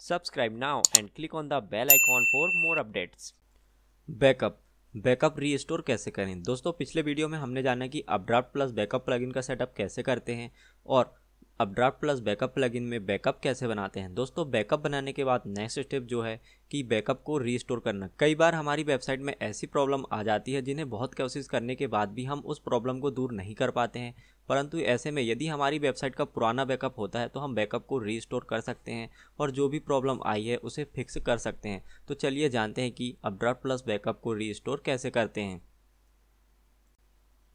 Subscribe now and click on the bell icon for more updates. Backup backup restore कैसे करें दोस्तों पिछले video में हमने जाना कि अपड्राफ्ट प्लस बैकअप प्लगइन का सेटअप कैसे करते हैं और अब ड्राफ्ट प्लस बैकअप प्लगइन में बैकअप कैसे बनाते हैं दोस्तों बैकअप बनाने के बाद नेक्स्ट स्टेप जो है कि बैकअप को रीस्टोर करना कई बार हमारी वेबसाइट में ऐसी प्रॉब्लम आ जाती है जिन्हें बहुत कोशिश करने के बाद भी हम उस प्रॉब्लम को दूर नहीं कर पाते हैं परंतु ऐसे में यदि हमारी वेबसाइट का पुराना बैकअप होता है तो हम बैकअप को रीस्टोर कर सकते हैं और जो भी प्रॉब्लम आई है उसे फिक्स कर सकते हैं तो चलिए जानते हैं कि ड्राफ्ट प्लस बैकअप को रीस्टोर कैसे करते हैं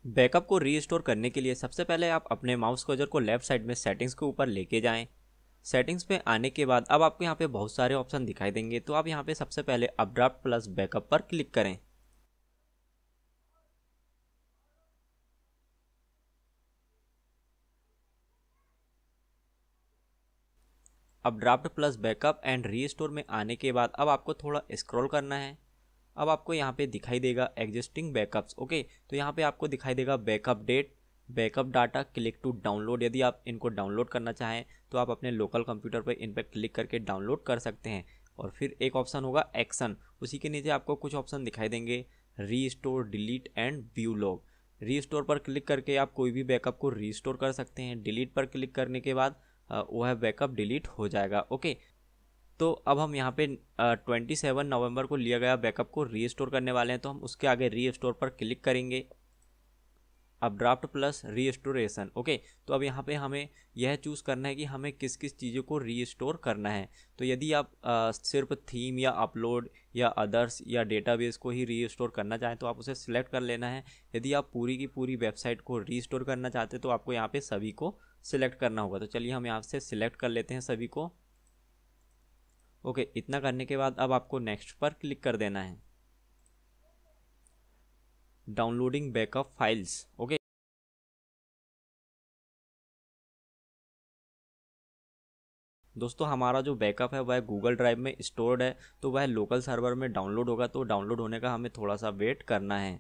बैकअप को री करने के लिए सबसे पहले आप अपने माउस कर्जर को लेफ्ट साइड में सेटिंग्स के ऊपर लेके जाएं सेटिंग्स पे आने के बाद अब आपको यहाँ पे बहुत सारे ऑप्शन दिखाई देंगे तो आप यहाँ पे सबसे पहले अपड्राफ्ट प्लस बैकअप पर क्लिक करें अब draft plus backup and re में आने के बाद अब आपको थोड़ा स्क्रॉल करना है अब आपको यहाँ पे दिखाई देगा एग्जिस्टिंग बैकअप्स ओके तो यहाँ पे आपको दिखाई देगा backup date backup data click to download यदि आप इनको डाउनलोड करना चाहें तो आप अपने लोकल कंप्यूटर पर इन पर क्लिक करके डाउनलोड कर सकते हैं और फिर एक ऑप्शन होगा एक्शन उसी के नीचे आपको कुछ ऑप्शन दिखाई देंगे store delete and view log store पर क्लिक करके आप कोई भी बैकअप को स्टोर कर सकते हैं डिलीट पर क्लिक करने के बाद वह बैकअप डिलीट हो जाएगा ओके तो अब हम यहाँ पे ट्वेंटी सेवन नवम्बर को लिया गया बैकअप को स्टोर करने वाले हैं तो हम उसके आगे स्टोर पर क्लिक करेंगे अब ड्राफ्ट प्लस रीस्टोरेशन ओके तो अब यहाँ पे हमें यह चूज़ करना है कि हमें किस किस चीज़ों को स्टोर करना है तो यदि आप आ, सिर्फ थीम या अपलोड या अदर्स या डेटाबेस को ही स्टोर करना चाहें तो आप उसे सिलेक्ट कर लेना है यदि आप पूरी की पूरी वेबसाइट को स्टोर करना चाहते तो आपको यहाँ पर सभी को सिलेक्ट करना होगा तो चलिए हम यहाँ से सिलेक्ट कर लेते हैं सभी को ओके इतना करने के बाद अब आपको नेक्स्ट पर क्लिक कर देना है डाउनलोडिंग बैकअप फाइल्स ओके दोस्तों हमारा जो बैकअप है वह गूगल ड्राइव में स्टोर्ड है तो वह लोकल सर्वर में डाउनलोड होगा तो डाउनलोड होने का हमें थोड़ा सा वेट करना है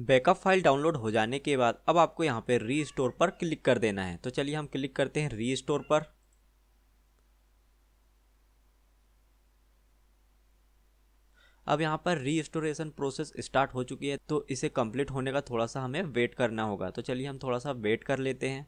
बैकअप फाइल डाउनलोड हो जाने के बाद अब आपको यहाँ पे री स्टोर पर क्लिक कर देना है तो चलिए हम क्लिक करते हैं री स्टोर पर अब यहाँ पर रीस्टोरेशन प्रोसेस स्टार्ट हो चुकी है तो इसे कंप्लीट होने का थोड़ा सा हमें वेट करना होगा तो चलिए हम थोड़ा सा वेट कर लेते हैं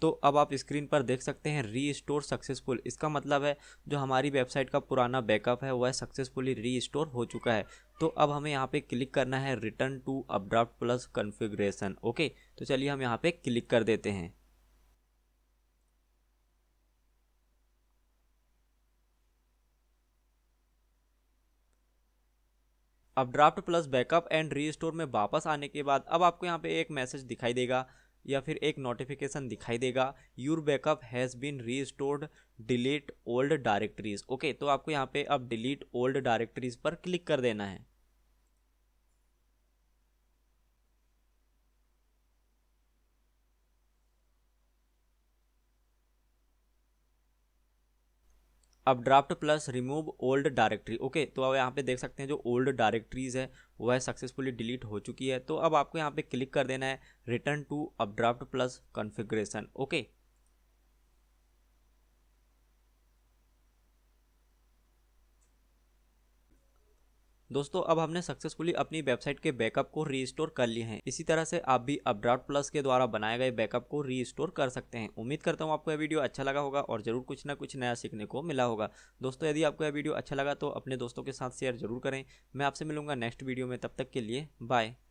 तो अब आप स्क्रीन पर देख सकते हैं री स्टोर सक्सेसफुल इसका मतलब है जो हमारी वेबसाइट का पुराना बैकअप है वह सक्सेसफुली री स्टोर हो चुका है तो अब हमें यहाँ पे क्लिक करना है return to Updraft Plus configuration okay तो चलिए हम यहाँ पे क्लिक कर देते हैं अब draft plus backup and store में वापस आने के बाद अब आपको यहाँ पे एक मैसेज दिखाई देगा या फिर एक नोटिफिकेशन दिखाई देगा your backup has been stored delete old directories okay तो आपको यहाँ पे अब डिलीट ओल्ड डायरेक्टरीज पर क्लिक कर देना है अब draft plus remove old directory okay तो अब यहाँ पे देख सकते हैं जो ओल्ड डायरेक्टरीज़ है वह सक्सेसफुली डिलीट हो चुकी है तो अब आपको यहाँ पे क्लिक कर देना है रिटर्न टू अब ड्राफ्ट प्लस कॉन्फ़िगरेशन ओके दोस्तों अब हमने सक्सेसफुली अपनी वेबसाइट के बैकअप को रीस्टोर कर लिए हैं इसी तरह से आप भी अपड्राफ्ट प्लस के द्वारा बनाए गए बैकअप को रीस्टोर कर सकते हैं उम्मीद करता हूँ आपको यह वीडियो अच्छा लगा होगा और जरूर कुछ ना कुछ नया सीखने को मिला होगा दोस्तों यदि आपको यह वीडियो अच्छा लगा तो अपने दोस्तों के साथ शेयर जरूर करें मैं आपसे मिलूंगा नेक्स्ट वीडियो में तब तक के लिए बाय